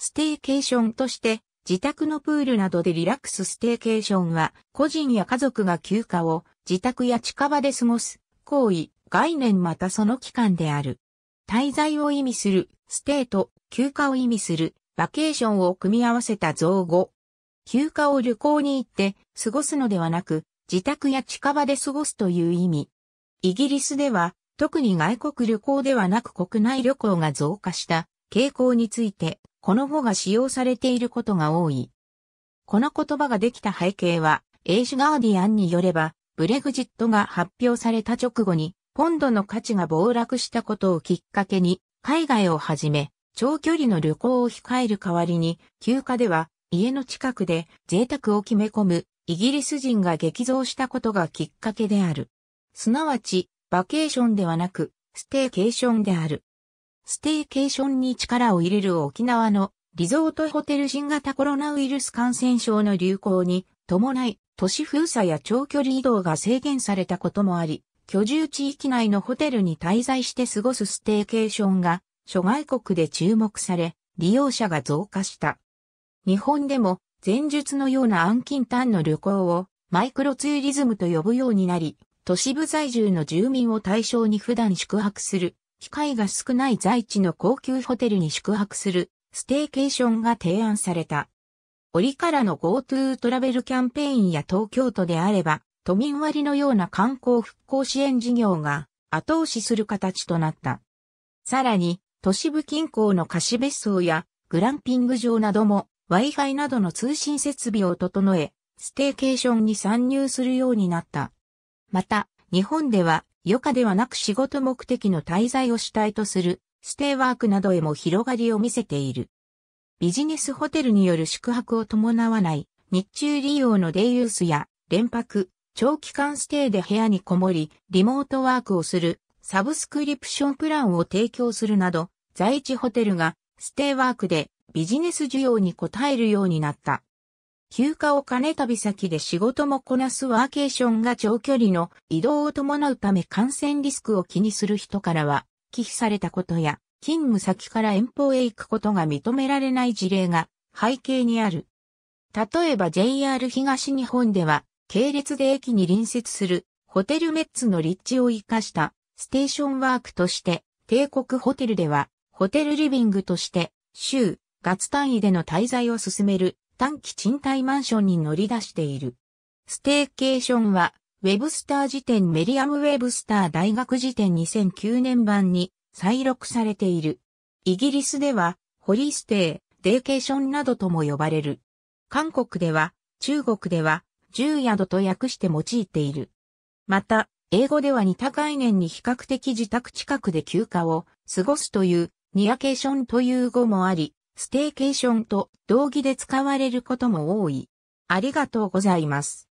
ステーケーションとして、自宅のプールなどでリラックスステーケーションは、個人や家族が休暇を自宅や近場で過ごす、行為、概念またその期間である。滞在を意味する、ステーと休暇を意味する、バケーションを組み合わせた造語。休暇を旅行に行って過ごすのではなく、自宅や近場で過ごすという意味。イギリスでは、特に外国旅行ではなく国内旅行が増加した傾向について、この語が使用されていることが多い。この言葉ができた背景は、エシュガーディアンによれば、ブレグジットが発表された直後に、ポンドの価値が暴落したことをきっかけに、海外をはじめ、長距離の旅行を控える代わりに、休暇では、家の近くで贅沢を決め込む、イギリス人が激増したことがきっかけである。すなわち、バケーションではなく、ステーケーションである。ステーケーションに力を入れる沖縄のリゾートホテル新型コロナウイルス感染症の流行に伴い都市封鎖や長距離移動が制限されたこともあり、居住地域内のホテルに滞在して過ごすステーケーションが諸外国で注目され、利用者が増加した。日本でも前述のような暗金端の旅行をマイクロツーリズムと呼ぶようになり、都市部在住の住民を対象に普段宿泊する機会が少ない在地の高級ホテルに宿泊するステーケーションが提案された。折からの GoTo トラベルキャンペーンや東京都であれば、都民割のような観光復興支援事業が後押しする形となった。さらに、都市部近郊の貸別荘やグランピング場なども Wi-Fi などの通信設備を整え、ステーケーションに参入するようになった。また、日本では余暇ではなく仕事目的の滞在を主体とする、ステイワークなどへも広がりを見せている。ビジネスホテルによる宿泊を伴わない日中利用のデイユースや連泊、長期間ステイで部屋にこもり、リモートワークをするサブスクリプションプランを提供するなど、在地ホテルがステイワークでビジネス需要に応えるようになった。休暇を兼ね旅先で仕事もこなすワーケーションが長距離の移動を伴うため感染リスクを気にする人からは、忌避されたことや、勤務先から遠方へ行くことが認められない事例が背景にある。例えば JR 東日本では、系列で駅に隣接するホテルメッツの立地を活かしたステーションワークとして、帝国ホテルではホテルリビングとして週月単位での滞在を進める短期賃貸マンションに乗り出している。ステーケーションは、ウェブスター辞典メリアム・ウェブスター大学辞典2009年版に再録されている。イギリスでは、ホリステー、デーケーションなどとも呼ばれる。韓国では、中国では、重宿と訳して用いている。また、英語では似た概念に比較的自宅近くで休暇を過ごすというニアケーションという語もあり、ステーケーションと同義で使われることも多い。ありがとうございます。